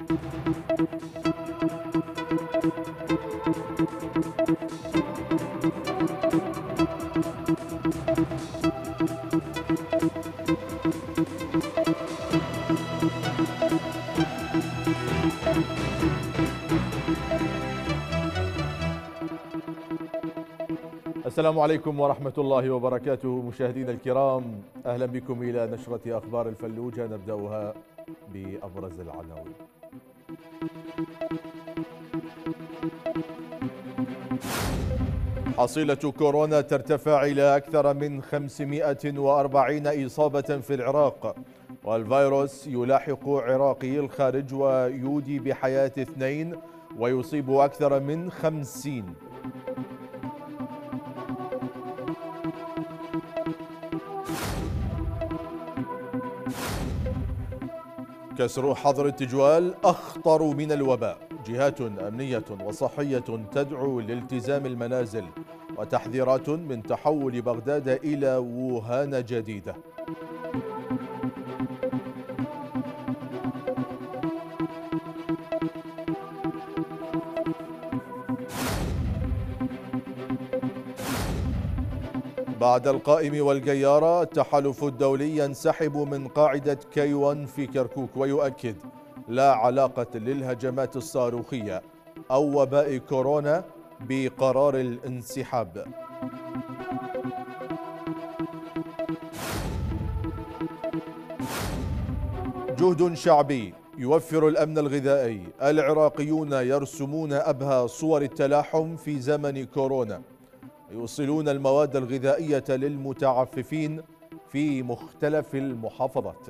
السلام عليكم ورحمة الله وبركاته مشاهدينا الكرام أهلا بكم إلى نشرة أخبار الفلوجة نبدأها بأبرز العناوين حصيلة كورونا ترتفع إلى أكثر من 540 إصابة في العراق والفيروس يلاحق عراقي الخارج ويودي بحياة اثنين ويصيب أكثر من خمسين كسر حظر التجوال أخطر من الوباء جهات أمنية وصحية تدعو لالتزام المنازل وتحذيرات من تحول بغداد إلى ووهان جديدة بعد القائم والجيارة التحالف الدولي ينسحب من قاعدة كيوان في كركوك ويؤكد لا علاقة للهجمات الصاروخية أو وباء كورونا بقرار الانسحاب جهد شعبي يوفر الأمن الغذائي العراقيون يرسمون أبهى صور التلاحم في زمن كورونا يوصلون المواد الغذائية للمتعففين في مختلف المحافظات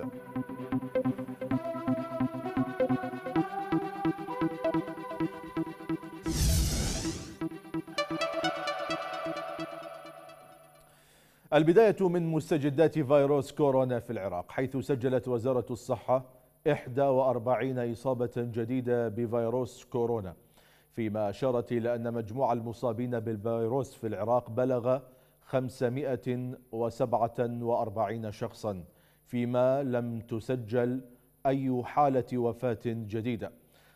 البداية من مستجدات فيروس كورونا في العراق حيث سجلت وزارة الصحة 41 إصابة جديدة بفيروس كورونا فيما أشارت إلى أن مجموع المصابين بالفيروس في العراق بلغ 547 شخصا فيما لم تسجل أي حالة وفاة جديدة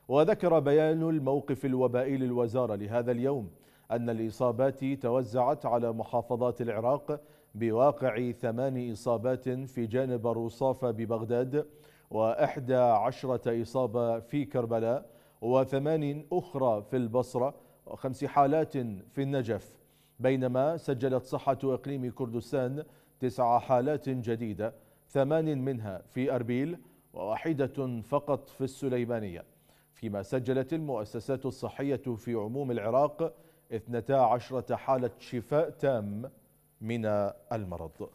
وذكر بيان الموقف الوبائي للوزارة لهذا اليوم أن الإصابات توزعت على محافظات العراق بواقع ثمان إصابات في جانب الرصافة ببغداد وإحدى عشرة إصابة في كربلاء وثمان أخرى في البصرة وخمس حالات في النجف بينما سجلت صحة إقليم كردستان تسع حالات جديدة ثمان منها في أربيل وواحدة فقط في السليمانية فيما سجلت المؤسسات الصحية في عموم العراق 12 حالة شفاء تام من المرض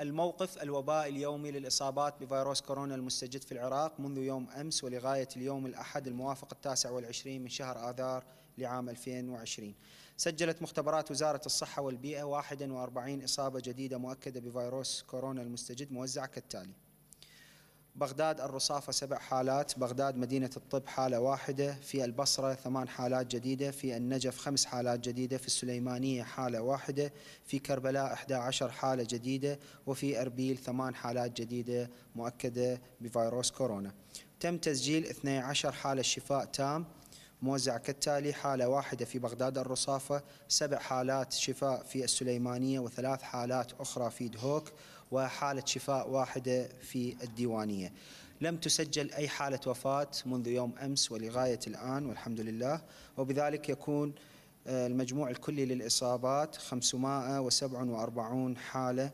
الموقف الوبائي اليومي للإصابات بفيروس كورونا المستجد في العراق منذ يوم أمس ولغاية اليوم الأحد الموافق التاسع والعشرين من شهر آذار لعام 2020 سجلت مختبرات وزارة الصحة والبيئة 41 إصابة جديدة مؤكدة بفيروس كورونا المستجد موزعة كالتالي بغداد الرصافة سبع حالات بغداد مدينة الطب حالة واحدة في البصرة ثمان حالات جديدة في النجف خمس حالات جديدة في السليمانية حالة واحدة في كربلاء 11 حالة جديدة وفي أربيل ثمان حالات جديدة مؤكدة بفيروس كورونا تم تسجيل 12 حالة شفاء تام موزع كالتالي حالة واحدة في بغداد الرصافة سبع حالات شفاء في السليمانية وثلاث حالات أخرى في دهوك وحالة شفاء واحدة في الديوانية لم تسجل أي حالة وفاة منذ يوم أمس ولغاية الآن والحمد لله وبذلك يكون آه، المجموع الكلي للإصابات 547 حالة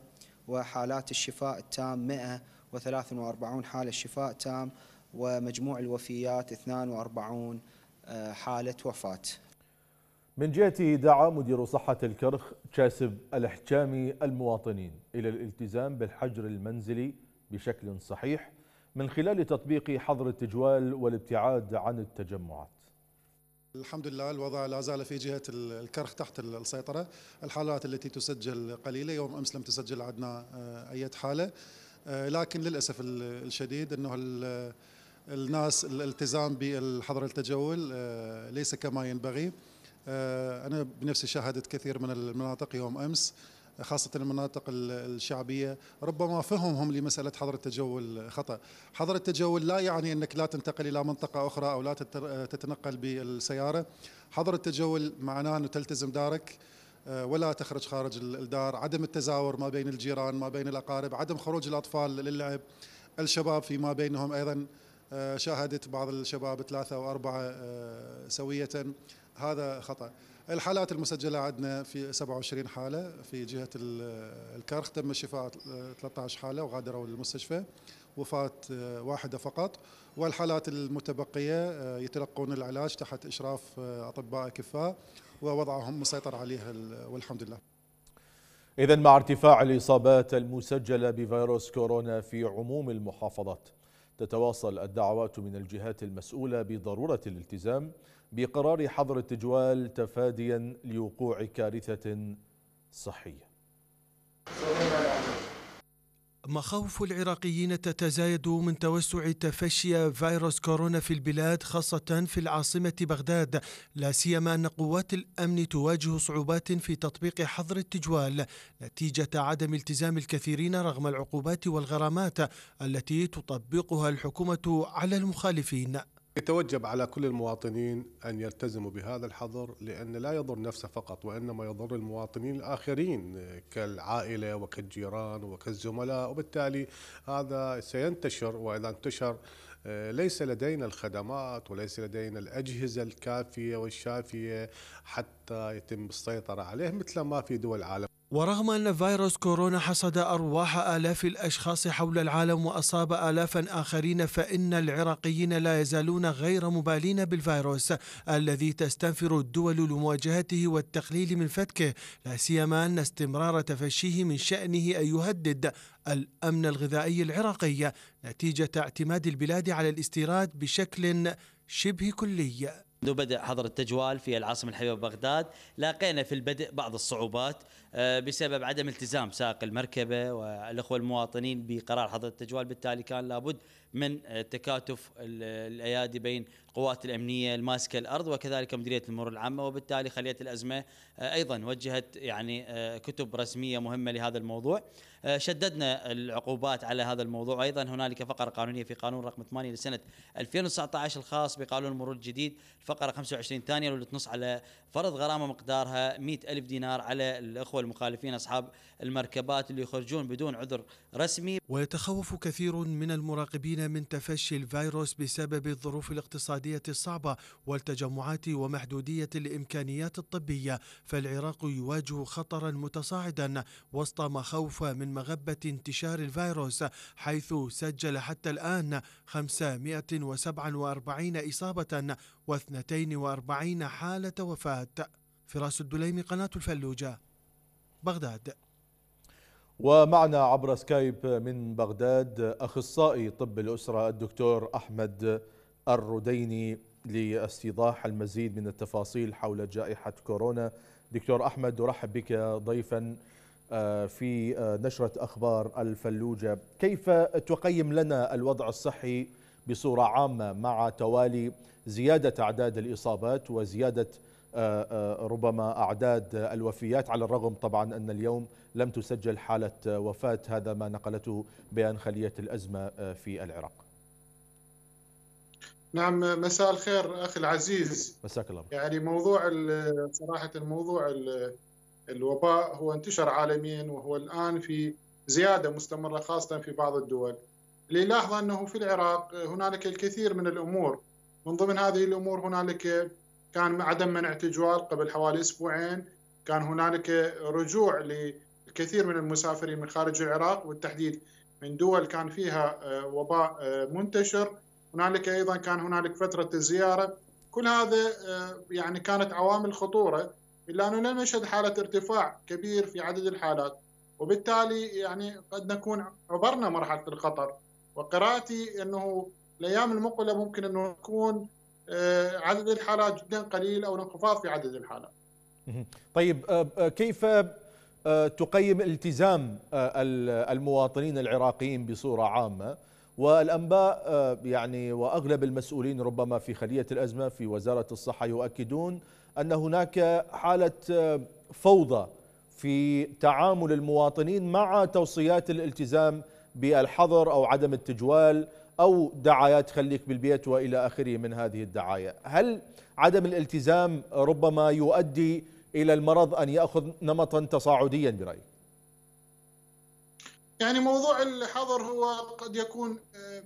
وحالات الشفاء التام 143 حالة شفاء تام ومجموع الوفيات 42 آه، حالة وفاة من جهته دعا مدير صحة الكرخ كاسب الاحجامي المواطنين إلى الالتزام بالحجر المنزلي بشكل صحيح من خلال تطبيق حظر التجوال والابتعاد عن التجمعات الحمد لله الوضع لا زال في جهة الكرخ تحت السيطرة الحالات التي تسجل قليلة يوم أمس لم تسجل عندنا أي آه، أية حالة آه، لكن للأسف الشديد أنه الناس الالتزام بالحظر التجول آه، ليس كما ينبغي آه، أنا بنفسي شاهدت كثير من المناطق يوم أمس خاصة المناطق الشعبية ربما فهمهم لمسألة حظر التجول خطأ حظر التجول لا يعني أنك لا تنتقل إلى منطقة أخرى أو لا تتنقل بالسيارة حظر التجول معناه أنه تلتزم دارك آه، ولا تخرج خارج الدار عدم التزاور ما بين الجيران ما بين الأقارب عدم خروج الأطفال للعب الشباب فيما بينهم أيضا آه، شاهدت بعض الشباب ثلاثة وأربعة آه، سوية هذا خطأ الحالات المسجلة عندنا في 27 حالة في جهة آه، الكرخ تم شفاء 13 حالة وغادروا للمستشفى وفاة واحدة فقط والحالات المتبقية يتلقون العلاج تحت إشراف أطباء أكفاء ووضعهم مسيطر عليها والحمد لله إذا مع ارتفاع الإصابات المسجلة بفيروس كورونا في عموم المحافظات تتواصل الدعوات من الجهات المسؤولة بضرورة الالتزام بقرار حظر التجوال تفاديا لوقوع كارثة صحية مخاوف العراقيين تتزايد من توسع تفشي فيروس كورونا في البلاد خاصة في العاصمة بغداد لا سيما أن قوات الأمن تواجه صعوبات في تطبيق حظر التجوال نتيجة عدم التزام الكثيرين رغم العقوبات والغرامات التي تطبقها الحكومة على المخالفين يتوجب على كل المواطنين أن يلتزموا بهذا الحظر لأن لا يضر نفسه فقط وإنما يضر المواطنين الآخرين كالعائلة وكالجيران وكالزملاء وبالتالي هذا سينتشر وإذا انتشر آه، ليس لدينا الخدمات وليس لدينا الأجهزة الكافية والشافية حتى يتم السيطرة عليه مثل ما في دول العالم ورغم أن فيروس كورونا حصد أرواح آلاف الأشخاص حول العالم وأصاب آلافا آخرين فإن العراقيين لا يزالون غير مبالين بالفيروس الذي تستنفر الدول لمواجهته والتقليل من فتكه لا سيما أن استمرار تفشيه من شأنه أن يهدد الأمن الغذائي العراقي نتيجة اعتماد البلاد على الاستيراد بشكل شبه كلي منذ بدء حظر التجوال في العاصمة الحبيبة بغداد لاقينا في البدء بعض الصعوبات آه، بسبب عدم التزام سائق المركبة والأخوة المواطنين بقرار حظر التجوال بالتالي كان لابد من آه، تكاتف الايادي بين القوات الامنيه الماسكه الارض وكذلك مديريه المرور العامه وبالتالي خليه الازمه آه، ايضا وجهت يعني آه، كتب رسميه مهمه لهذا الموضوع شددنا العقوبات على هذا الموضوع ايضا هنالك فقره قانونيه في قانون رقم 8 لسنه 2019 الخاص بقانون المرور الجديد الفقره 25 ثانيه واللي تنص على فرض غرامة مقدارها 100 ألف دينار على الأخوة المخالفين أصحاب المركبات اللي يخرجون بدون عذر رسمي ويتخوف كثير من المراقبين من تفشي الفيروس بسبب الظروف الاقتصادية الصعبة والتجمعات ومحدودية الإمكانيات الطبية فالعراق يواجه خطرا متصاعدا وسط مخاوف من مغبة انتشار الفيروس حيث سجل حتى الآن 547 إصابة واثنتين وأربعين حالة وفاة فراس الدليمي قناة الفلوجة بغداد ومعنا عبر سكايب من بغداد أخصائي طب الأسرة الدكتور أحمد الرديني لاستيضاح المزيد من التفاصيل حول جائحة كورونا دكتور أحمد أرحب بك ضيفا آه، في آه، نشرة أخبار الفلوجة كيف تقيم لنا الوضع الصحي بصورة عامة مع توالي زيادة أعداد الإصابات وزيادة آه، آه، ربما أعداد الوفيات على الرغم طبعا أن اليوم لم تسجل حالة آه، وفاة هذا ما نقلته بيان خلية الأزمة في العراق نعم مساء الخير أخي العزيز مساك الله يعني موضوع صراحة الموضوع الوباء هو انتشر عالميا وهو الآن في زيادة مستمرة خاصة في بعض الدول للاحظ أنه في العراق هنالك الكثير من الأمور من ضمن هذه الأمور هنالك كان عدم منع تجوال قبل حوالي أسبوعين كان هنالك رجوع للكثير من المسافرين من خارج العراق والتحديد من دول كان فيها آه، وباء آه، منتشر هنالك أيضا كان هنالك فترة الزيارة كل هذا آه، يعني كانت عوامل خطورة إلا أنه لم نشهد حالة ارتفاع كبير في عدد الحالات وبالتالي يعني قد نكون عبرنا مرحلة الخطر وقراءتي انه الايام المقبله ممكن انه يكون آه، عدد الحالات جدا قليل او انخفاض في عدد الحالات. طيب آه، آه، كيف تقيم التزام المواطنين العراقيين بصوره عامه والانباء يعني واغلب المسؤولين ربما في خليه الازمه في وزاره الصحه يؤكدون ان هناك حاله فوضى في تعامل المواطنين مع توصيات الالتزام بالحظر أو عدم التجوال أو دعايات خليك بالبيت وإلى آخره من هذه الدعاية هل عدم الالتزام ربما يؤدي إلى المرض أن يأخذ نمطا تصاعديا برأيك يعني موضوع الحظر هو قد يكون آه،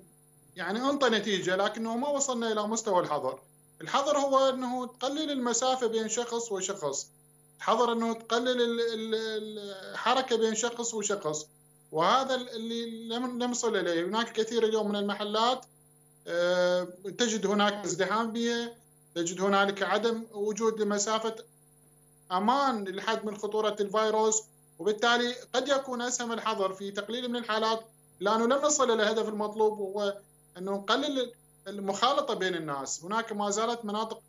يعني انطى نتيجه لكنه ما وصلنا الى مستوى الحظر. الحظر هو انه تقلل المسافه بين شخص وشخص. الحظر انه تقلل الحركه بين شخص وشخص. وهذا اللي لم نصل اليه هناك كثير اليوم من المحلات آه، تجد هناك ازدحام بها تجد هنالك عدم وجود لمسافه امان للحد من خطوره الفيروس وبالتالي قد يكون اسهم الحظر في تقليل من الحالات لانه لم نصل الى الهدف المطلوب وهو انه نقلل المخالطه بين الناس، هناك ما زالت مناطق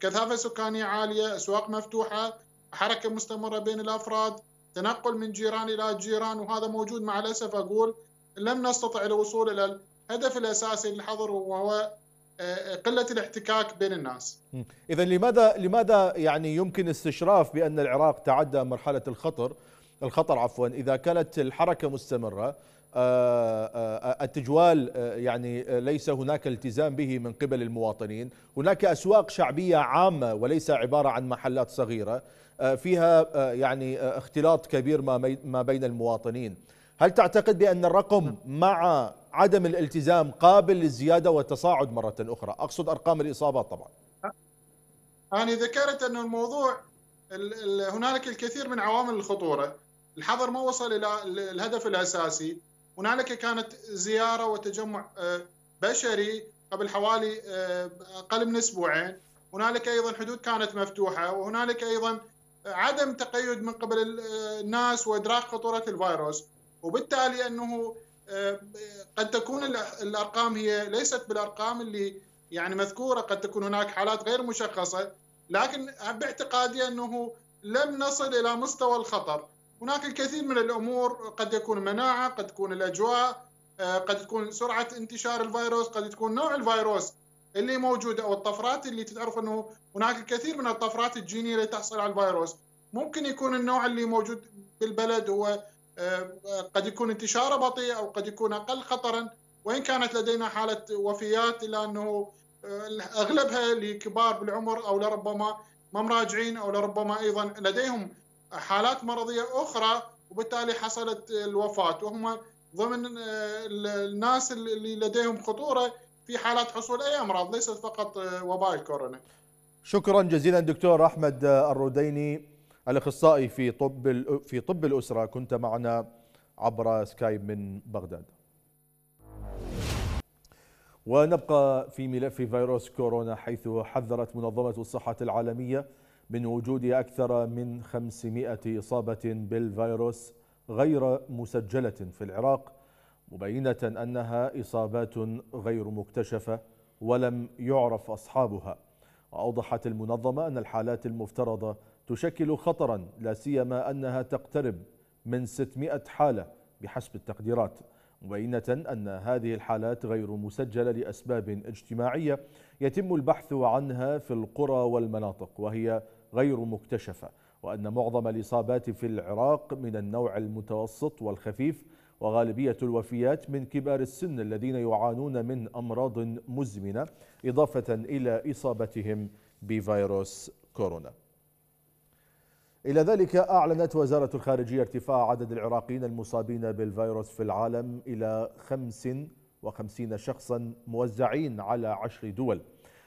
كثافه سكانيه عاليه، اسواق مفتوحه، حركه مستمره بين الافراد، تنقل من جيران إلى جيران وهذا موجود مع الأسف أقول لم نستطع الوصول إلى الهدف الأساسي للحظر وهو آه، قلة الاحتكاك بين الناس إذا لماذا لماذا يعني يمكن استشراف بأن العراق تعدى مرحلة الخطر الخطر عفوا إذا كانت الحركة مستمرة آه، آه، التجوال يعني ليس هناك التزام به من قبل المواطنين هناك أسواق شعبية عامة وليس عبارة عن محلات صغيرة آه، فيها آه، يعني آه، اختلاط كبير ما بين المواطنين هل تعتقد بأن الرقم نعم. مع عدم الالتزام قابل للزيادة والتصاعد مرة أخرى أقصد أرقام الإصابات طبعا أنا ذكرت أن الموضوع هنالك الكثير من عوامل الخطورة الحظر ما وصل إلى الهدف الأساسي هنالك كانت زيارة وتجمع بشري قبل حوالي أقل من أسبوعين هنالك أيضا حدود كانت مفتوحة وهنالك أيضا عدم تقيد من قبل الناس وادراك خطوره الفيروس وبالتالي انه آه، قد تكون الارقام هي ليست بالارقام اللي يعني مذكوره قد تكون هناك حالات غير مشخصه لكن باعتقادي انه لم نصل الى مستوى الخطر هناك الكثير من الامور قد يكون مناعه قد تكون الاجواء آه، قد تكون سرعه انتشار الفيروس قد تكون نوع الفيروس اللي موجوده او الطفرات اللي تعرف انه هناك الكثير من الطفرات الجينيه اللي تحصل على الفيروس ممكن يكون النوع اللي موجود بالبلد هو آه، قد يكون انتشاره بطيء او قد يكون اقل خطرا وان كانت لدينا حاله وفيات الا انه آه، اغلبها لكبار بالعمر او لربما ما مراجعين او لربما ايضا لديهم حالات مرضيه اخرى وبالتالي حصلت الوفاه وهم ضمن آه، الناس اللي لديهم خطوره في حالات حصول أي أمراض ليست فقط آه، وباء الكورونا شكرا جزيلا دكتور أحمد آه، الرديني الأخصائي في طب في طب الأسرة كنت معنا عبر سكايب من بغداد ونبقى في ملف فيروس كورونا حيث حذرت منظمة الصحة العالمية من وجود أكثر من 500 إصابة بالفيروس غير مسجلة في العراق مبينة أنها إصابات غير مكتشفة ولم يعرف أصحابها وأوضحت المنظمة أن الحالات المفترضة تشكل خطرا لا سيما أنها تقترب من 600 حالة بحسب التقديرات مبينة أن هذه الحالات غير مسجلة لأسباب اجتماعية يتم البحث عنها في القرى والمناطق وهي غير مكتشفة وأن معظم الإصابات في العراق من النوع المتوسط والخفيف وغالبية الوفيات من كبار السن الذين يعانون من أمراض مزمنة إضافة إلى إصابتهم بفيروس كورونا إلى ذلك أعلنت وزارة الخارجية ارتفاع عدد العراقيين المصابين بالفيروس في العالم إلى 55 شخصا موزعين على عشر دول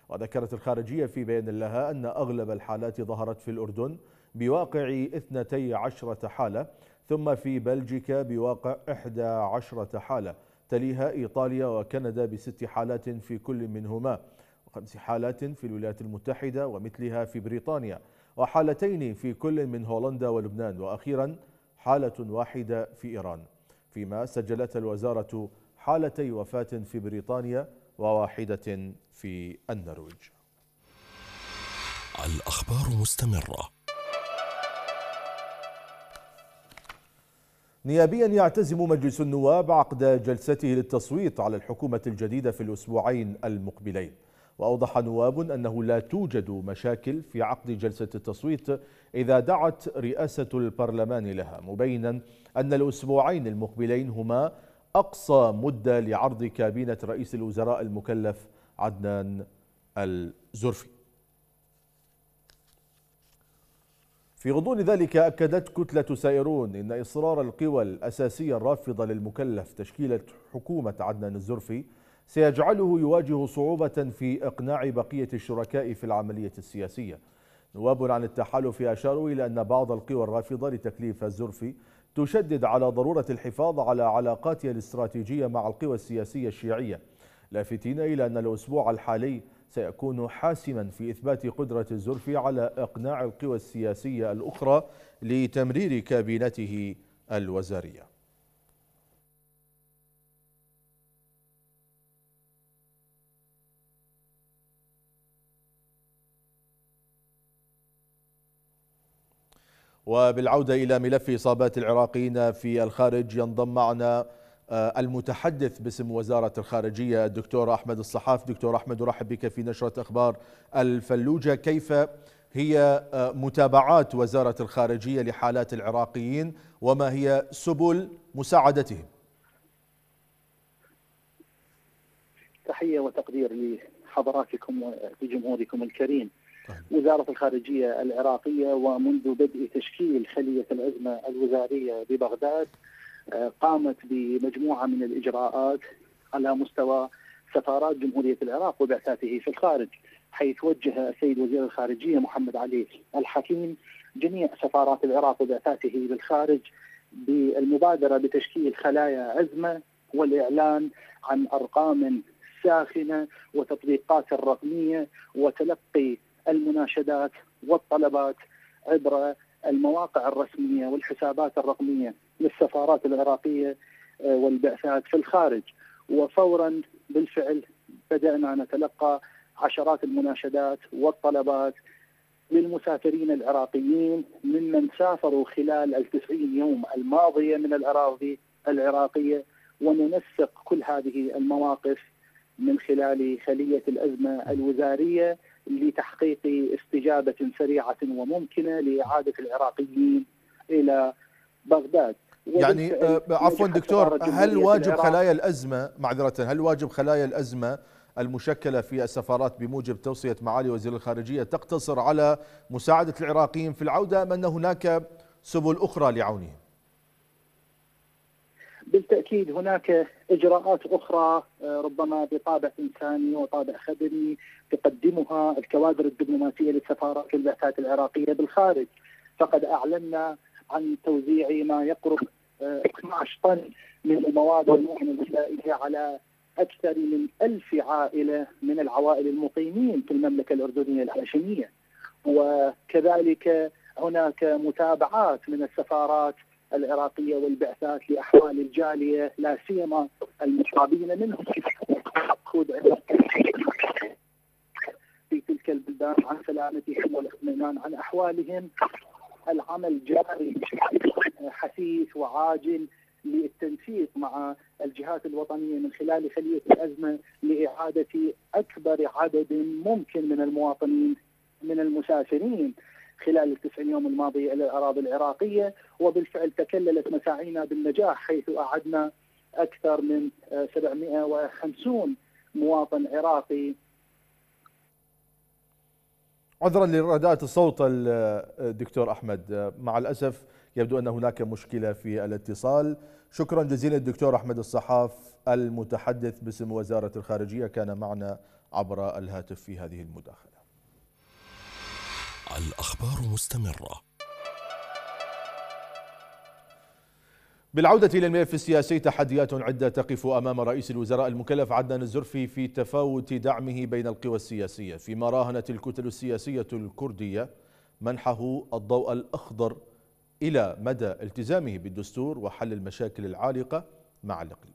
وذكرت الخارجية في بيان لها أن أغلب الحالات ظهرت في الأردن بواقع 12 حالة ثم في بلجيكا بواقع 11 حالة تليها إيطاليا وكندا بست حالات في كل منهما وخمس حالات في الولايات المتحدة ومثلها في بريطانيا وحالتين في كل من هولندا ولبنان وأخيرا حالة واحدة في إيران فيما سجلت الوزارة حالتي وفاة في بريطانيا وواحدة في النرويج الأخبار مستمرة نيابيا يعتزم مجلس النواب عقد جلسته للتصويت على الحكومة الجديدة في الأسبوعين المقبلين وأوضح نواب أنه لا توجد مشاكل في عقد جلسة التصويت إذا دعت رئاسة البرلمان لها مبينا أن الأسبوعين المقبلين هما أقصى مدة لعرض كابينة رئيس الوزراء المكلف عدنان الزرفي في غضون ذلك أكدت كتلة سائرون إن إصرار القوى الأساسية الرافضة للمكلف تشكيلة حكومة عدنان الزرفي سيجعله يواجه صعوبة في إقناع بقية الشركاء في العملية السياسية نواب عن التحالف أشاروا إلى أن بعض القوى الرافضة لتكليف الزرفي تشدد على ضرورة الحفاظ على علاقاتها الاستراتيجية مع القوى السياسية الشيعية لافتين إلى أن الأسبوع الحالي سيكون حاسما في إثبات قدرة الزرفي على إقناع القوى السياسية الأخرى لتمرير كابينته الوزاريه وبالعودة إلى ملف إصابات العراقيين في الخارج ينضم معنا آه، المتحدث باسم وزارة الخارجية الدكتور أحمد الصحاف دكتور أحمد أرحب بك في نشرة أخبار الفلوجة كيف هي آه، متابعات وزارة الخارجية لحالات العراقيين وما هي سبل مساعدتهم تحية وتقدير لحضراتكم ولجمهوركم الكريم طيب. وزارة الخارجية العراقية ومنذ بدء تشكيل خلية الأزمة الوزارية ببغداد آه، قامت بمجموعه من الاجراءات على مستوى سفارات جمهوريه العراق وبعثاته في الخارج حيث وجه السيد وزير الخارجيه محمد علي الحكيم جميع سفارات العراق وبعثاته للخارج بالمبادره بتشكيل خلايا عزمه والاعلان عن ارقام ساخنه وتطبيقات الرقميه وتلقي المناشدات والطلبات عبر المواقع الرسميه والحسابات الرقميه للسفارات العراقيه آه، والبعثات في الخارج وفورا بالفعل بدانا نتلقى عشرات المناشدات والطلبات للمسافرين العراقيين ممن سافروا خلال التسعين يوم الماضية من الأراضي العراقية وننسق كل هذه المواقف من خلال خلية الأزمة الوزارية لتحقيق استجابة سريعة وممكنة لإعادة العراقيين إلى بغداد يعني آه، عفوا دكتور هل واجب خلايا الأزمة معذرة هل واجب خلايا الأزمة المشكلة في السفارات بموجب توصية معالي وزير الخارجية تقتصر على مساعدة العراقيين في العودة أم أن هناك سبل أخرى لعونهم بالتاكيد هناك اجراءات اخرى آه، ربما بطابع انساني وطابع خدمي تقدمها الكوادر الدبلوماسيه للسفارات والبعثات العراقيه بالخارج فقد اعلنا عن توزيع ما يقرب 12 آه، طن من المواد والمؤن الغذائيه على أكثر من ألف عائلة من العوائل المقيمين في المملكة الأردنية الهاشمية وكذلك هناك متابعات من السفارات العراقية والبعثات لأحوال الجالية لا سيما المصابين منهم في تلك البلدان عن سلامتهم والاطمئنان عن أحوالهم العمل جاري حثيث وعاجل للتنسيق مع الجهات الوطنيه من خلال خليه الازمه لاعاده اكبر عدد ممكن من المواطنين من المسافرين خلال التسعين يوم الماضي الى الاراضي العراقيه وبالفعل تكللت مساعينا بالنجاح حيث اعدنا اكثر من 750 مواطن عراقي عذرا لرداءة الصوت الدكتور أحمد مع الأسف يبدو أن هناك مشكلة في الاتصال شكرا جزيلا الدكتور أحمد الصحاف المتحدث باسم وزارة الخارجية كان معنا عبر الهاتف في هذه المداخلة الأخبار مستمرة بالعودة إلى الملف السياسي تحديات عدة تقف أمام رئيس الوزراء المكلف عدنان الزرفي في تفاوت دعمه بين القوى السياسية فيما راهنت الكتل السياسية الكردية منحه الضوء الأخضر إلى مدى التزامه بالدستور وحل المشاكل العالقة مع الإقليم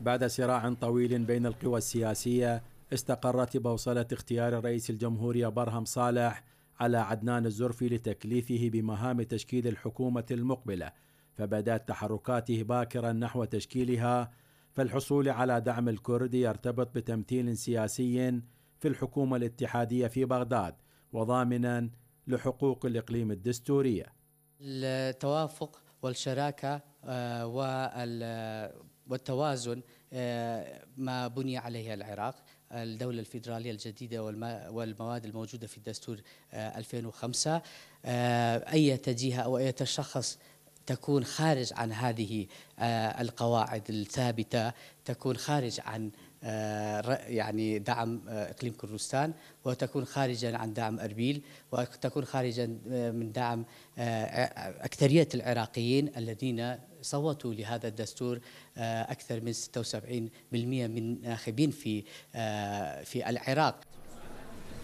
بعد صراع طويل بين القوى السياسية استقرت بوصلة اختيار رئيس الجمهورية برهم صالح على عدنان الزرفي لتكليفه بمهام تشكيل الحكومه المقبله فبدات تحركاته باكرا نحو تشكيلها فالحصول على دعم الكرد يرتبط بتمثيل سياسي في الحكومه الاتحاديه في بغداد وضامنا لحقوق الاقليم الدستوريه. التوافق والشراكه آه، والتوازن آه، ما بني عليه العراق الدولة الفيدرالية الجديدة والمواد الموجودة في الدستور 2005 آه، آه، أي تجيها أو أي شخص تكون خارج عن هذه آه، القواعد الثابتة تكون خارج عن يعني دعم اقليم كردستان وتكون خارجا عن دعم اربيل وتكون خارجا من دعم اكثريه العراقيين الذين صوتوا لهذا الدستور آه، أكثر من 76% من ناخبين في آه، في العراق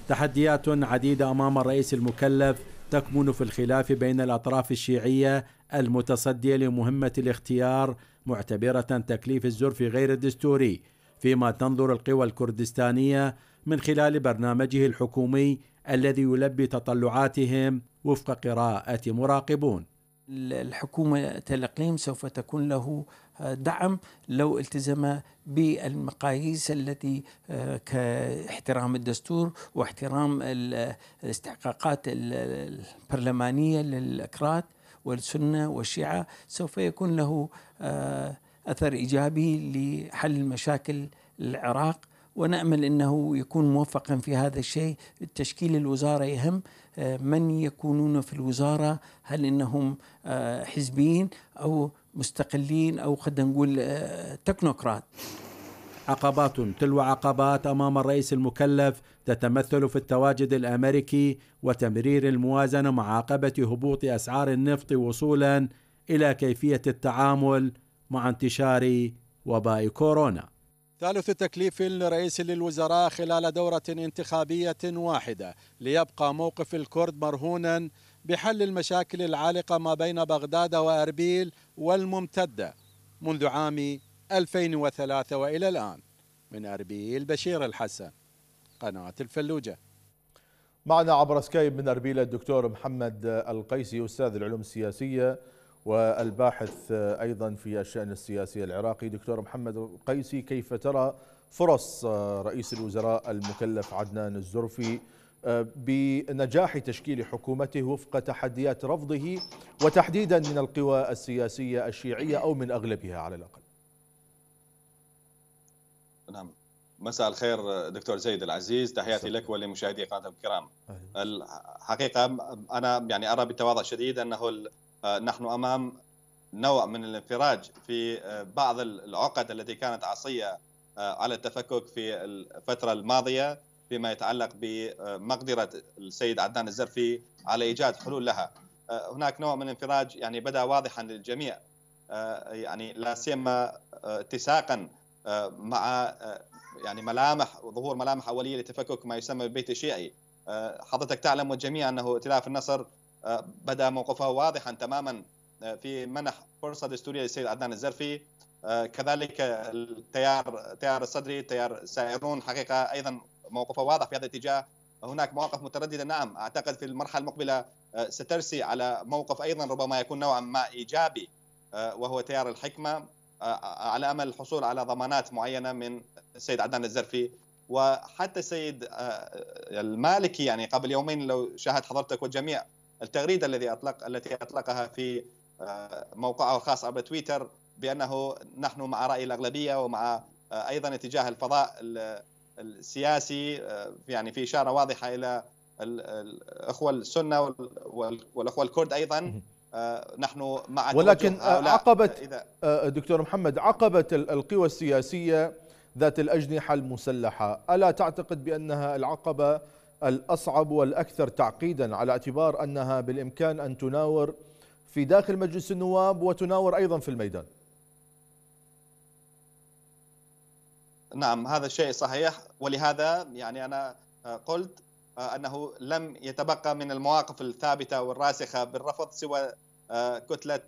تحديات عديدة أمام الرئيس المكلف تكمن في الخلاف بين الأطراف الشيعية المتصدية لمهمة الاختيار معتبرة تكليف الزرف غير الدستوري فيما تنظر القوى الكردستانية من خلال برنامجه الحكومي الذي يلبي تطلعاتهم وفق قراءة مراقبون الحكومة الإقليم سوف تكون له آه، دعم لو التزم بالمقاييس التي آه، كاحترام الدستور واحترام الاستحقاقات البرلمانية للأكراد والسنة والشيعة سوف يكون له آه، أثر إيجابي لحل مشاكل العراق ونأمل أنه يكون موفقا في هذا الشيء تشكيل الوزارة يهم آه، من يكونون في الوزارة هل إنهم آه، حزبيين أو مستقلين أو قد نقول آه، تكنوقراط عقبات تلو عقبات امام الرئيس المكلف تتمثل في التواجد الامريكي وتمرير الموازنه مع عقبه هبوط اسعار النفط وصولا الى كيفيه التعامل مع انتشار وباء كورونا ثالث تكليف لرئيس للوزراء خلال دورة انتخابية واحدة ليبقى موقف الكرد مرهونا بحل المشاكل العالقة ما بين بغداد وأربيل والممتدة منذ عام 2003 وإلى الآن من أربيل بشير الحسن قناة الفلوجة معنا عبر سكايب من أربيل الدكتور محمد القيسي أستاذ العلوم السياسية والباحث أيضا في الشأن السياسي العراقي دكتور محمد القيسي كيف ترى فرص رئيس الوزراء المكلف عدنان الزرفي بنجاح تشكيل حكومته وفق تحديات رفضه وتحديدا من القوى السياسية الشيعية أو من أغلبها على الأقل نعم مساء الخير دكتور زيد العزيز تحياتي لك ولمشاهدي قناتك الكرام الحقيقة أنا يعني أرى بتواضع شديد أنه آه، نحن امام نوع من الانفراج في آه، بعض العقد التي كانت عصيه آه، على التفكك في الفتره الماضيه فيما يتعلق بمقدره السيد عدنان الزرفي على ايجاد حلول لها. هناك نوع من الانفراج يعني بدا واضحا للجميع يعني لا سيما اتساقا مع يعني ملامح وظهور ملامح اوليه لتفكك ما يسمى بالبيت الشيعي. حضرتك تعلم والجميع انه ائتلاف النصر آه، بدا موقفه واضحا تماما آه، في منح فرصه دستوريه للسيد عدنان الزرفي آه، كذلك التيار التيار الصدري تيار سائرون حقيقه ايضا موقفه واضح في هذا الاتجاه هناك مواقف متردده نعم اعتقد في المرحله المقبله سترسي على موقف ايضا ربما يكون نوعا ما ايجابي وهو تيار الحكمه على امل الحصول على ضمانات معينه من السيد عدنان الزرفي وحتى السيد المالكي يعني قبل يومين لو شاهد حضرتك والجميع التغريده الذي اطلق التي اطلقها في آه، موقعه الخاص عبر تويتر بانه نحن مع راي الاغلبيه ومع آه، ايضا اتجاه الفضاء السياسي آه، يعني في اشاره واضحه الى الاخوه السنه والاخوه الكرد ايضا نحن مع ولكن عقبت دكتور محمد عقبت القوى السياسيه ذات الاجنحه المسلحه الا تعتقد بانها العقبه الأصعب والأكثر تعقيدا على اعتبار أنها بالإمكان أن تناور في داخل مجلس النواب وتناور أيضا في الميدان نعم هذا الشيء صحيح ولهذا يعني أنا قلت أنه لم يتبقى من المواقف الثابتة والراسخة بالرفض سوى كتلة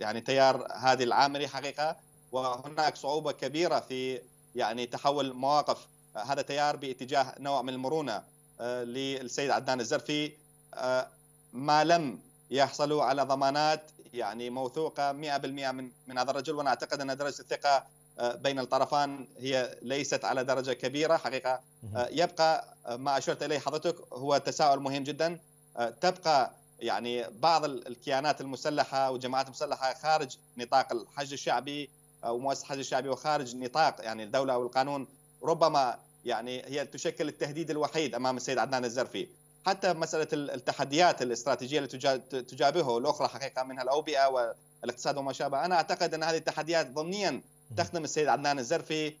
يعني تيار هذه العامري حقيقة وهناك صعوبة كبيرة في يعني تحول مواقف هذا تيار باتجاه نوع من المرونه آه، للسيد عدنان الزرفي آه، ما لم يحصلوا على ضمانات يعني موثوقه 100% من من هذا الرجل وانا اعتقد ان درجه الثقه آه، بين الطرفان هي ليست على درجه كبيره حقيقه يبقى ما اشرت اليه حضرتك هو تساؤل مهم جدا تبقى يعني بعض الكيانات المسلحه والجماعات المسلحه خارج نطاق الحج الشعبي ومؤسسه الحج الشعبي وخارج نطاق يعني الدوله او القانون ربما يعني هي تشكل التهديد الوحيد امام السيد عدنان الزرفي حتى مساله التحديات الاستراتيجيه التي تجابهه الاخرى حقيقه منها الاوبئه والاقتصاد وما شابه انا اعتقد ان هذه التحديات ضمنيا تخدم السيد عدنان الزرفي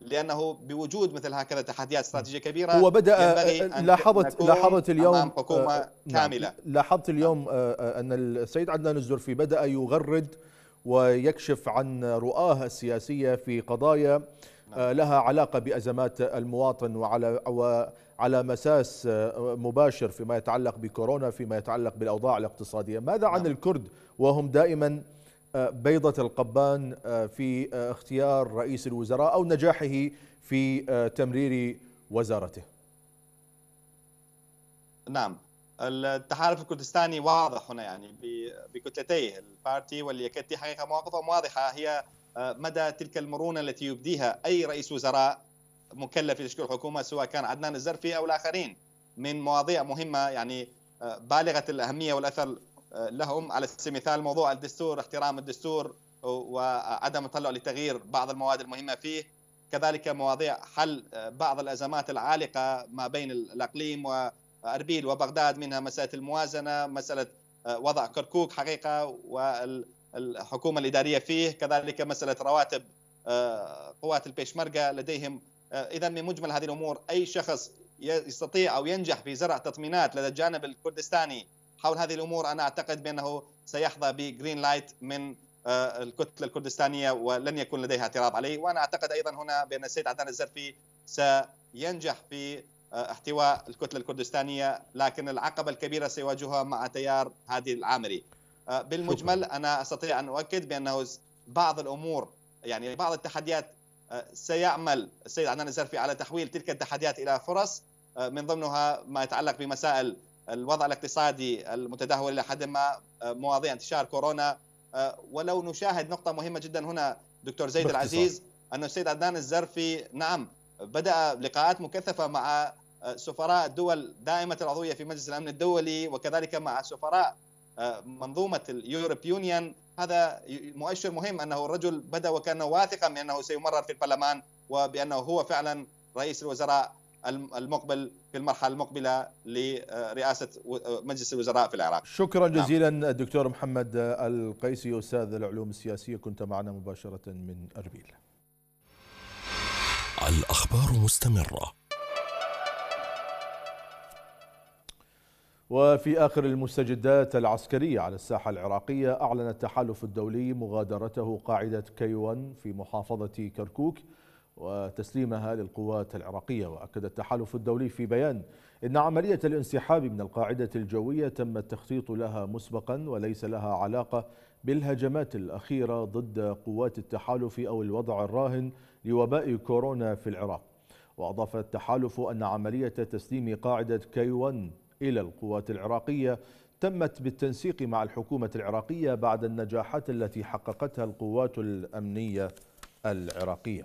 لانه بوجود مثل هكذا تحديات استراتيجيه كبيره هو بدا آه، آه، لاحظت لاحظت اليوم أمام حكومه آه، نعم. كامله لاحظت اليوم ان السيد عدنان الزرفي بدا يغرد ويكشف عن رؤاه السياسيه في قضايا آه، نعم. لها علاقة بأزمات المواطن وعلى وعلى مساس آه، مباشر فيما يتعلق بكورونا فيما يتعلق بالأوضاع الاقتصادية ماذا عن نعم. الكرد وهم دائما آه، بيضة القبان في اختيار رئيس الوزراء أو نجاحه في تمرير وزارته نعم التحالف الكردستاني واضح هنا يعني بكتلتيه البارتي واليكتي حقيقة مواقفهم واضحة هي آه، مدى تلك المرونه التي يبديها اي رئيس وزراء مكلف لتشكيل الحكومه سواء كان عدنان الزرفي او الاخرين من مواضيع مهمه يعني آه، بالغه الاهميه والاثر آه، لهم على سبيل المثال موضوع الدستور احترام الدستور وعدم التطلع لتغيير بعض المواد المهمه فيه كذلك مواضيع حل بعض الازمات العالقه ما بين الاقليم واربيل وبغداد منها مساله الموازنه مساله وضع كركوك حقيقه وال الحكومه الاداريه فيه كذلك مساله رواتب آه، قوات البيشمركه لديهم آه، اذا من مجمل هذه الامور اي شخص يستطيع او ينجح في زرع تطمينات لدى الجانب الكردستاني حول هذه الامور انا اعتقد بانه سيحظى بجرين لايت من آه، الكتله الكردستانيه ولن يكون لديها اعتراض عليه وانا اعتقد ايضا هنا بان السيد عدنان الزرفي سينجح في احتواء الكتله الكردستانيه لكن العقبه الكبيره سيواجهها مع تيار هادي العامري آه، بالمجمل انا استطيع ان اؤكد بانه بعض الامور يعني بعض التحديات آه، سيعمل السيد عدنان الزرفي على تحويل تلك التحديات الى فرص آه، من ضمنها ما يتعلق بمسائل الوضع الاقتصادي المتدهور الى حد ما مواضيع انتشار كورونا ولو نشاهد نقطه مهمه جدا هنا دكتور زيد باختصار. العزيز ان السيد عدنان الزرفي نعم بدا لقاءات مكثفه مع سفراء دول دائمه العضويه في مجلس الامن الدولي وكذلك مع سفراء آه، منظومه اليوروب يونيون هذا مؤشر مهم انه الرجل بدا وكان واثقا بانه سيمرر في البرلمان وبانه هو فعلا رئيس الوزراء المقبل في المرحله المقبله لرئاسه مجلس الوزراء في العراق. شكرا نعم. جزيلا نعم. الدكتور محمد القيسي استاذ العلوم السياسيه كنت معنا مباشره من اربيل. الاخبار مستمره وفي آخر المستجدات العسكرية على الساحة العراقية أعلن التحالف الدولي مغادرته قاعدة كيوان في محافظة كركوك وتسليمها للقوات العراقية وأكد التحالف الدولي في بيان إن عملية الانسحاب من القاعدة الجوية تم التخطيط لها مسبقا وليس لها علاقة بالهجمات الأخيرة ضد قوات التحالف أو الوضع الراهن لوباء كورونا في العراق وأضاف التحالف أن عملية تسليم قاعدة كيوان إلى القوات العراقية تمت بالتنسيق مع الحكومة العراقية بعد النجاحات التي حققتها القوات الأمنية العراقية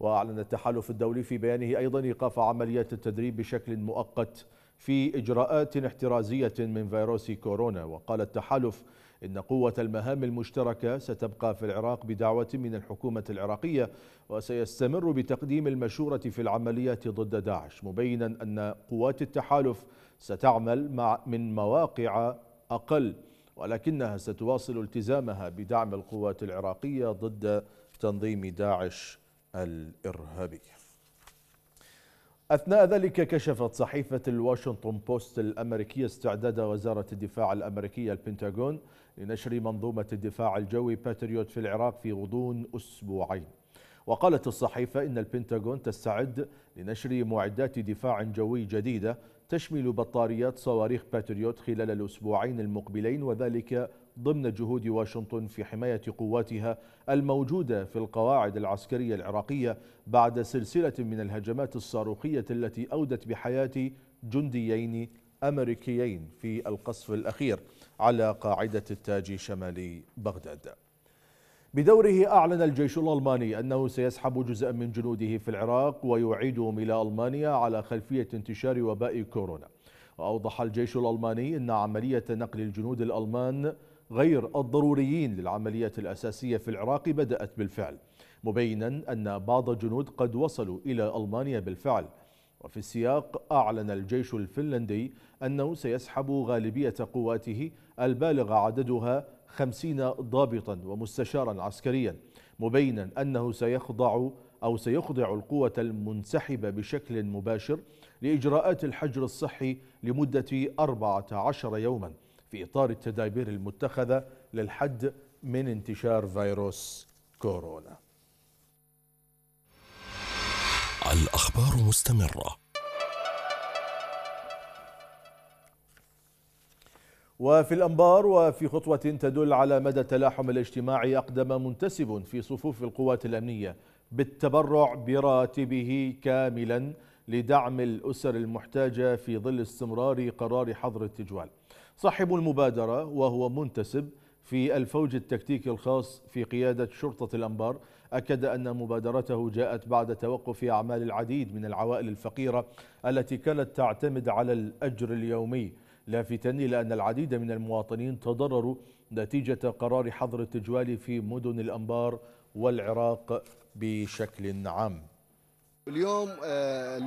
وأعلن التحالف الدولي في بيانه أيضا إيقاف عمليات التدريب بشكل مؤقت في إجراءات احترازية من فيروس كورونا وقال التحالف إن قوة المهام المشتركة ستبقى في العراق بدعوة من الحكومة العراقية وسيستمر بتقديم المشورة في العمليات ضد داعش مبينا أن قوات التحالف ستعمل مع من مواقع أقل ولكنها ستواصل التزامها بدعم القوات العراقية ضد تنظيم داعش الإرهابي أثناء ذلك كشفت صحيفة الواشنطن بوست الأمريكية استعداد وزارة الدفاع الأمريكية البنتاغون لنشر منظومة الدفاع الجوي باتريوت في العراق في غضون أسبوعين وقالت الصحيفة إن البنتاغون تستعد لنشر معدات دفاع جوي جديدة تشمل بطاريات صواريخ باتريوت خلال الأسبوعين المقبلين وذلك ضمن جهود واشنطن في حماية قواتها الموجودة في القواعد العسكرية العراقية بعد سلسلة من الهجمات الصاروخية التي أودت بحياة جنديين أمريكيين في القصف الأخير على قاعدة التاج شمال بغداد بدوره أعلن الجيش الألماني أنه سيسحب جزءا من جنوده في العراق ويعيدهم إلى ألمانيا على خلفية انتشار وباء كورونا وأوضح الجيش الألماني أن عملية نقل الجنود الألمان غير الضروريين للعملية الأساسية في العراق بدأت بالفعل مبينا أن بعض الجنود قد وصلوا إلى ألمانيا بالفعل وفي السياق أعلن الجيش الفنلندي أنه سيسحب غالبية قواته البالغ عددها خمسين ضابطا ومستشارا عسكريا مبينا أنه سيخضع أو سيخضع القوة المنسحبة بشكل مباشر لإجراءات الحجر الصحي لمدة 14 يوما في إطار التدابير المتخذة للحد من انتشار فيروس كورونا الأخبار مستمرة وفي الأنبار وفي خطوة تدل على مدى التلاحم الاجتماعي أقدم منتسب في صفوف القوات الأمنية بالتبرع براتبه كاملا لدعم الأسر المحتاجة في ظل استمرار قرار حظر التجوال صاحب المبادرة وهو منتسب في الفوج التكتيكي الخاص في قيادة شرطة الأنبار أكد أن مبادرته جاءت بعد توقف أعمال العديد من العوائل الفقيرة التي كانت تعتمد على الأجر اليومي لافتا إلى أن العديد من المواطنين تضرروا نتيجة قرار حظر التجوال في مدن الأنبار والعراق بشكل عام اليوم آه،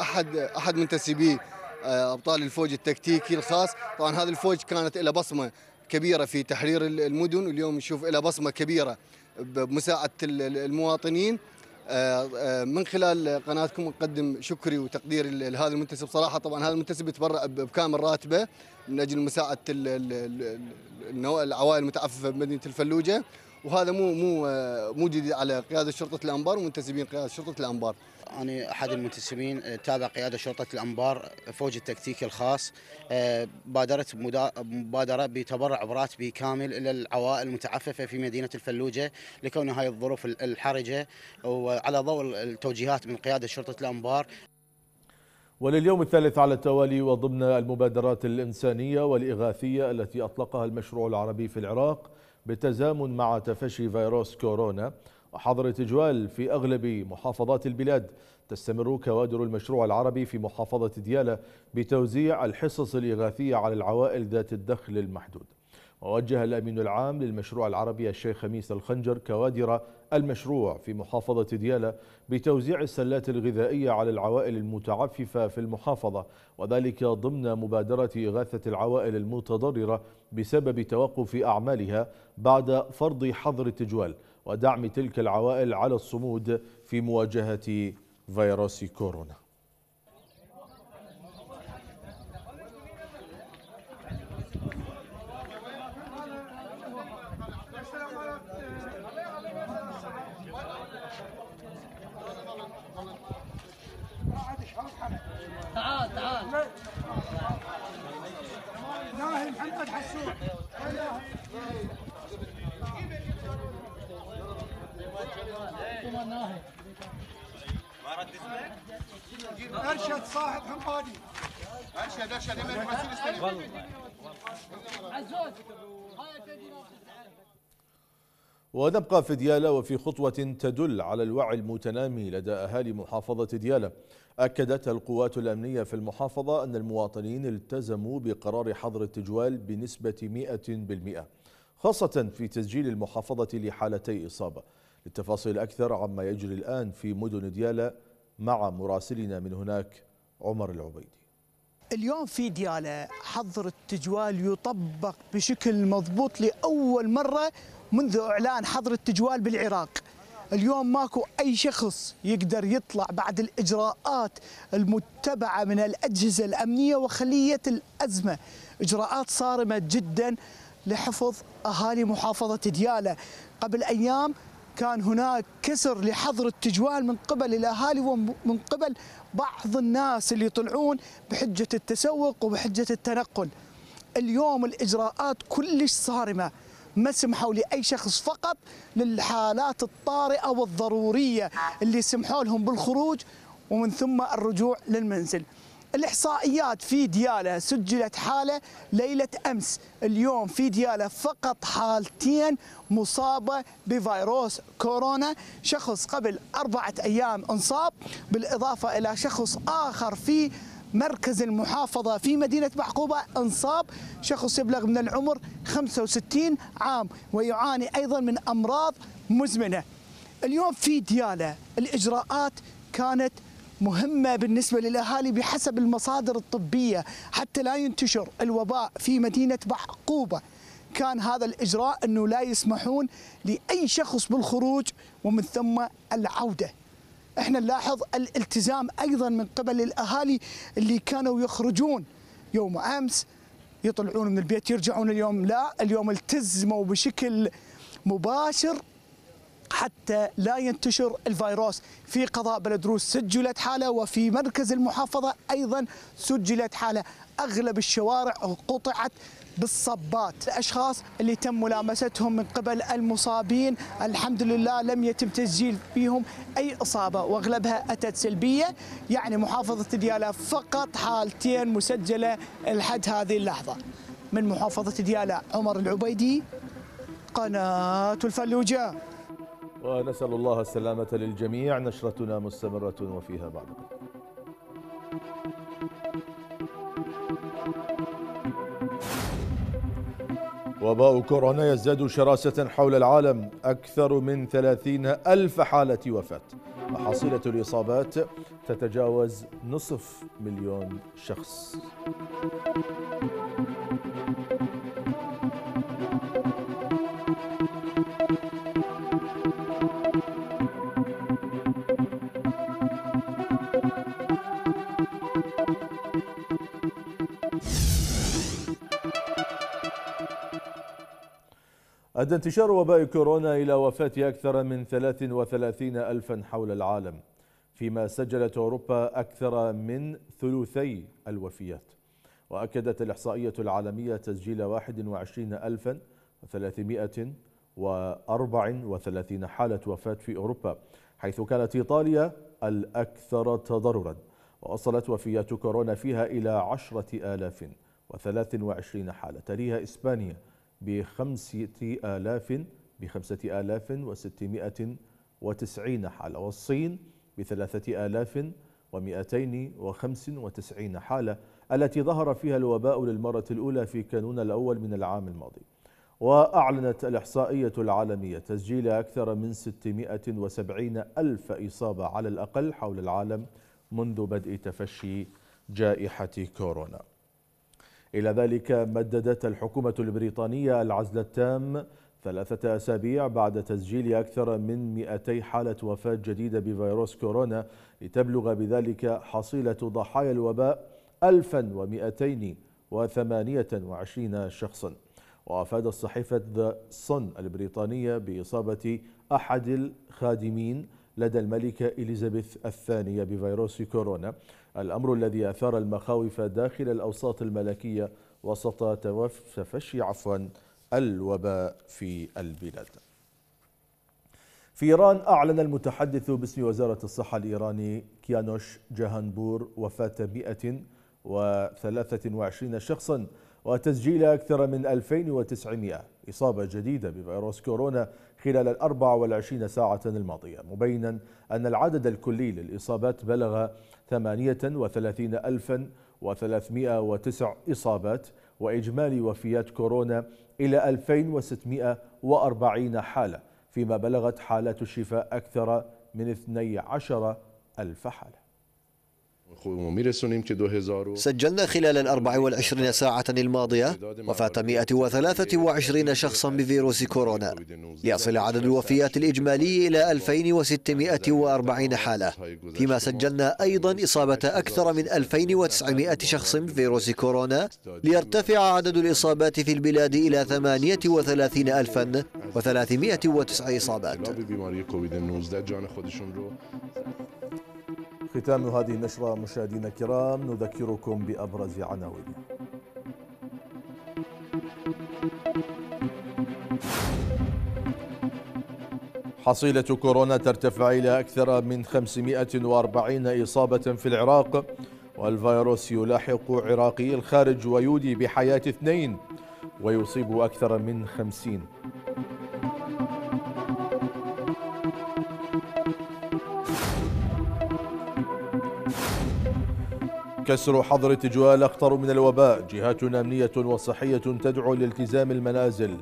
أحد, أحد منتسبي آه، أبطال الفوج التكتيكي الخاص طبعا هذا الفوج كانت له بصمة كبيرة في تحرير المدن واليوم نشوف له بصمة كبيرة بمساعده المواطنين آه، آه، من خلال قناتكم نقدم شكري وتقديري لهذا المنتسب صراحه طبعا هذا المنتسب يتبرع بكامل راتبه من اجل مساعده العوائل المتعففه بمدينه الفلوجه وهذا مو مو آه، مو جديد على قياده شرطه الانبار ومنتسبين قياده شرطه الانبار. انا احد المنتسبين آه، تابع قياده شرطه الانبار آه، فوج التكتيكي الخاص بادرت مبادره بتبرع براتبي كامل الى العوائل المتعففه في مدينه الفلوجه لكون هاي الظروف الحرجه وعلى ضوء التوجيهات من قياده شرطه الانبار. ولليوم الثالث على التوالي وضمن المبادرات الإنسانية والإغاثية التي أطلقها المشروع العربي في العراق بالتزامن مع تفشي فيروس كورونا وحظر تجوال في أغلب محافظات البلاد تستمر كوادر المشروع العربي في محافظة ديالى بتوزيع الحصص الإغاثية على العوائل ذات الدخل المحدود ووجه الأمين العام للمشروع العربي الشيخ خميس الخنجر كوادر المشروع في محافظة ديالى بتوزيع السلات الغذائية على العوائل المتعففة في المحافظة وذلك ضمن مبادرة إغاثة العوائل المتضررة بسبب توقف أعمالها بعد فرض حظر التجوال ودعم تلك العوائل على الصمود في مواجهة فيروس كورونا ارشد صاحب حمادي ارشد ارشد امام مسير استلم عزوز ونبقى في ديالى وفي خطوة تدل على الوعي المتنامي لدى أهالي محافظة ديالى أكدت القوات الأمنية في المحافظة أن المواطنين التزموا بقرار حظر التجوال بنسبة 100% خاصة في تسجيل المحافظة لحالتي إصابة للتفاصيل أكثر عما يجري الآن في مدن ديالى مع مراسلنا من هناك عمر العبيدي اليوم في ديالة حظر التجوال يطبق بشكل مضبوط لأول مرة منذ إعلان حظر التجوال بالعراق اليوم ماكو أي شخص يقدر يطلع بعد الإجراءات المتبعة من الأجهزة الأمنية وخلية الأزمة إجراءات صارمة جدا لحفظ أهالي محافظة ديالة قبل أيام كان هناك كسر لحظر التجوال من قبل الاهالي ومن قبل بعض الناس اللي يطلعون بحجه التسوق وبحجه التنقل. اليوم الاجراءات كلش صارمه ما سمحوا لاي شخص فقط للحالات الطارئه والضروريه اللي سمحوا لهم بالخروج ومن ثم الرجوع للمنزل. الإحصائيات في دياله سجلت حالة ليلة أمس اليوم في دياله فقط حالتين مصابة بفيروس كورونا شخص قبل أربعة أيام انصاب بالإضافة إلى شخص آخر في مركز المحافظة في مدينة معقوبة انصاب شخص يبلغ من العمر 65 عام ويعاني أيضا من أمراض مزمنة اليوم في دياله الإجراءات كانت مهمة بالنسبة للأهالي بحسب المصادر الطبية حتى لا ينتشر الوباء في مدينة بعقوبة كان هذا الإجراء أنه لا يسمحون لأي شخص بالخروج ومن ثم العودة احنا نلاحظ الالتزام أيضا من قبل الأهالي اللي كانوا يخرجون يوم أمس يطلعون من البيت يرجعون اليوم لا اليوم التزموا بشكل مباشر حتى لا ينتشر الفيروس في قضاء بلدروس سجلت حالة وفي مركز المحافظة أيضا سجلت حالة أغلب الشوارع قطعت بالصبات الأشخاص اللي تم ملامستهم من قبل المصابين الحمد لله لم يتم تسجيل فيهم أي إصابة وأغلبها أتت سلبية يعني محافظة ديالى فقط حالتين مسجلة لحد هذه اللحظة من محافظة ديالى عمر العبيدي قناة الفلوجة ونسأل الله السلامة للجميع نشرتنا مستمرة وفيها بعد قليل وباء كورونا يزداد شراسة حول العالم أكثر من ثلاثين ألف حالة وفاة وحصيلة الإصابات تتجاوز نصف مليون شخص أدى انتشار وباء كورونا إلى وفاة أكثر من 33 ألفا حول العالم فيما سجلت أوروبا أكثر من ثلثي الوفيات وأكدت الإحصائية العالمية تسجيل 21334 حالة وفاة في أوروبا حيث كانت إيطاليا الأكثر تضررا ووصلت وفيات كورونا فيها إلى آلاف وثلاث وعشرين حالة تليها إسبانيا بخمسة آلاف بخمسة آلاف وستمائة وتسعين حالة والصين بثلاثة آلاف ومئتين وخمس وتسعين حالة التي ظهر فيها الوباء للمرة الأولى في كانون الأول من العام الماضي وأعلنت الإحصائية العالمية تسجيل أكثر من 670 ألف إصابة على الأقل حول العالم منذ بدء تفشي جائحة كورونا إلى ذلك مددت الحكومة البريطانية العزل التام ثلاثة أسابيع بعد تسجيل أكثر من 200 حالة وفاة جديدة بفيروس كورونا لتبلغ بذلك حصيلة ضحايا الوباء 1228 شخصا وأفاد الصحيفة ذا صن البريطانية بإصابة أحد الخادمين لدى الملكة إليزابيث الثانية بفيروس كورونا الأمر الذي أثار المخاوف داخل الأوساط الملكية وسط تفشي عفوا الوباء في البلاد في إيران أعلن المتحدث باسم وزارة الصحة الإيراني كيانوش جهانبور وفاة 123 شخصا وتسجيل أكثر من 2900 إصابة جديدة بفيروس كورونا خلال ال 24 ساعة الماضية مبينا أن العدد الكلي للإصابات بلغ 38309 إصابات وإجمالي وفيات كورونا إلى 2640 حالة فيما بلغت حالات الشفاء أكثر من عشر ألف حالة سجلنا خلال ال 24 ساعة الماضية وفاة 123 شخصا بفيروس كورونا ليصل عدد الوفيات الإجمالي إلى 2640 حالة فيما سجلنا أيضا إصابة أكثر من 2900 شخص بفيروس كورونا ليرتفع عدد الإصابات في البلاد إلى 38309 إصابات ختام هذه النشرة مشاهدينا الكرام نذكركم بأبرز عناوينها حصيلة كورونا ترتفع إلى أكثر من 540 إصابة في العراق والفيروس يلاحق عراقي الخارج ويودي بحياة اثنين ويصيب أكثر من خمسين كسر حظر تجوال أخطر من الوباء جهات أمنية وصحية تدعو لالتزام المنازل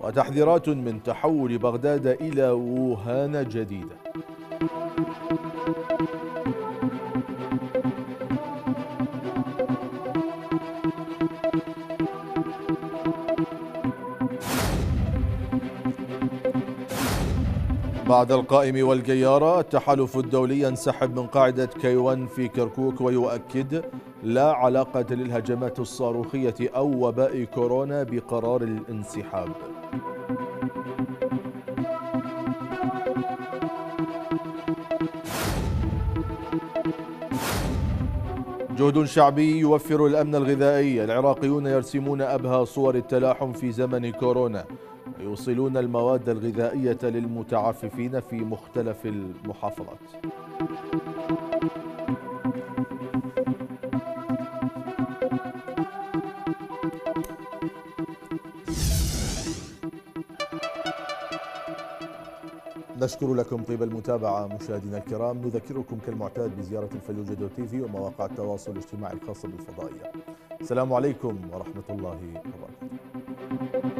وتحذيرات من تحول بغداد إلى ووهان جديدة بعد القائم والجيارة التحالف الدولي ينسحب من قاعدة كيوان في كركوك ويؤكد لا علاقة للهجمات الصاروخية أو وباء كورونا بقرار الانسحاب جهد شعبي يوفر الأمن الغذائي العراقيون يرسمون أبهى صور التلاحم في زمن كورونا يوصلون المواد الغذائية للمتعففين في مختلف المحافظات نشكر لكم طيب المتابعة مشاهدينا الكرام نذكركم كالمعتاد بزيارة الفلوجة دو في ومواقع التواصل الاجتماعي الخاصة بالفضائية السلام عليكم ورحمة الله وبركاته